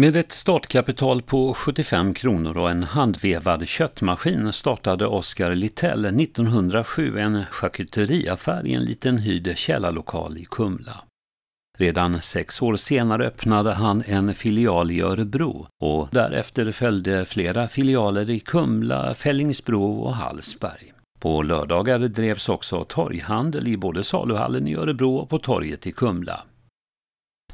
Med ett startkapital på 75 kronor och en handvevad köttmaskin startade Oskar Littell 1907 en charkuteriaffär i en liten hyrd källarlokal i Kumla. Redan sex år senare öppnade han en filial i Örebro och därefter följde flera filialer i Kumla, Fällingsbro och Hallsberg. På lördagar drevs också torghandel i både saluhallen i Örebro och på torget i Kumla.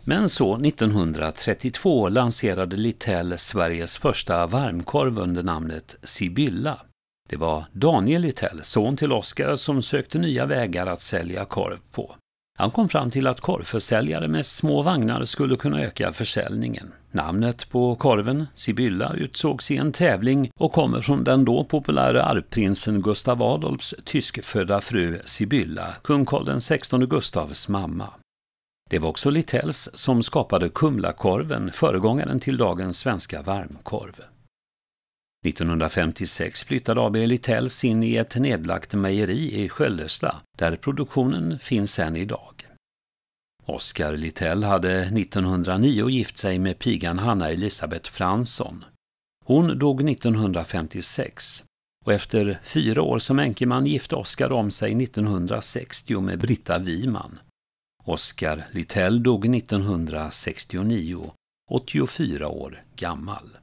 Men så 1932 lanserade Littell Sveriges första varmkorv under namnet Sibylla. Det var Daniel Littell, son till Oscar som sökte nya vägar att sälja korv på. Han kom fram till att korvförsäljare med små vagnar skulle kunna öka försäljningen. Namnet på korven, Sibylla, utsågs i en tävling och kommer från den då populära arvprinsen Gustav Adolfs tyskfödda fru Sibylla, kung Karl XVI Gustavs mamma. Det var också Littells som skapade Kumlakorven, föregångaren till dagens svenska varmkorv. 1956 flyttade AB Littells in i ett nedlagt mejeri i Sköllesta, där produktionen finns än idag. Oskar Littell hade 1909 gift sig med pigan Hanna Elisabeth Fransson. Hon dog 1956 och efter fyra år som änkeman gifte Oskar om sig 1960 med Britta Wiman. Oscar Littell dog 1969, 84 år gammal.